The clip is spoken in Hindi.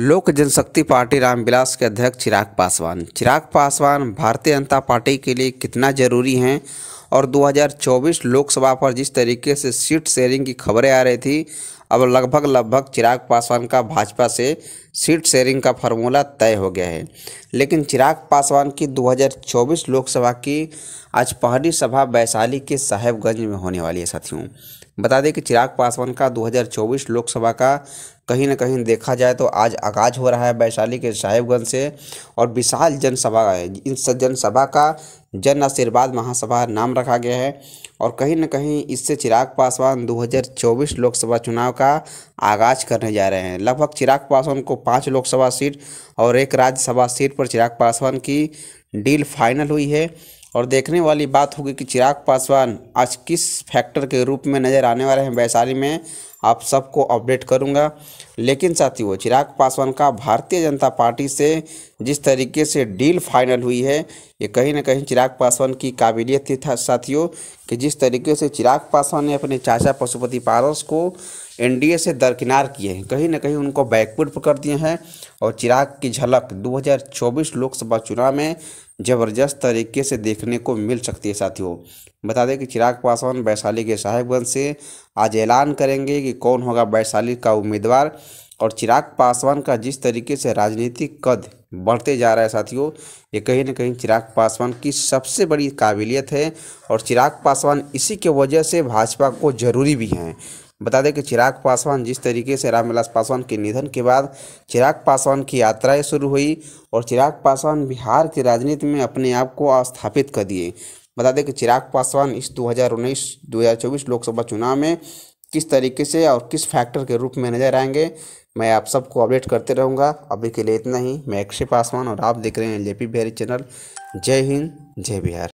लोक जनशक्ति पार्टी रामविलास के अध्यक्ष चिराग पासवान चिराग पासवान भारतीय जनता पार्टी के लिए कितना ज़रूरी हैं और 2024 लोकसभा पर जिस तरीके से सीट शेयरिंग की खबरें आ रही थी अब लगभग लगभग चिराग पासवान का भाजपा से सीट शेयरिंग का फार्मूला तय हो गया है लेकिन चिराग पासवान की 2024 लोकसभा की आज पहली सभा वैशाली के साहेबगंज में होने वाली है साथियों बता दें कि चिराग पासवान का 2024 लोकसभा का कहीं ना कहीं देखा जाए तो आज आगाज हो रहा है वैशाली के साहेबगंज से और विशाल जनसभा है इन जनसभा का जन आशीर्वाद महासभा नाम रखा गया है और कहीं ना कहीं इससे चिराग पासवान 2024 लोकसभा चुनाव का आगाज करने जा रहे हैं लगभग चिराग पासवान को पाँच लोकसभा सीट और एक राज्यसभा सीट पर चिराग पासवान की डील फाइनल हुई है और देखने वाली बात होगी कि चिराग पासवान आज किस फैक्टर के रूप में नज़र आने वाले हैं वैशाली में आप सबको अपडेट करूंगा लेकिन साथियों चिराग पासवान का भारतीय जनता पार्टी से जिस तरीके से डील फाइनल हुई है ये कहीं ना कहीं चिराग पासवान की काबिलियत थी था साथियों कि जिस तरीके से चिराग पासवान ने अपने चाचा पशुपति पारस को एनडीए से दरकिनार किए हैं कहीं ना कहीं उनको बैकवर्ड कर दिए हैं और चिराग की झलक 2024 लोकसभा चुनाव में ज़बरदस्त तरीके से देखने को मिल सकती है साथियों बता दें कि चिराग पासवान वैशाली के साहेबगंज से आज ऐलान करेंगे कि कौन होगा वैशाली का उम्मीदवार और चिराग पासवान का जिस तरीके से राजनीतिक कद बढ़ते जा रहा है साथियों ये कहीं ना कहीं चिराग पासवान की सबसे बड़ी काबिलियत है और चिराग पासवान इसी के वजह से भाजपा को ज़रूरी भी हैं बता दें कि चिराग पासवान जिस तरीके से रामविलास पासवान के निधन के बाद चिराग पासवान की यात्राएं शुरू हुई और चिराग पासवान बिहार की राजनीति में अपने आप को स्थापित कर दिए बता दें कि चिराग पासवान इस 2019 2024 लोकसभा चुनाव में किस तरीके से और किस फैक्टर के रूप में नजर आएंगे मैं आप सबको अपडेट करते रहूँगा अभी के लिए इतना ही मैं अक्षय पासवान और आप देख रहे हैं L J P Bihari channel जय हिंद जय बिहार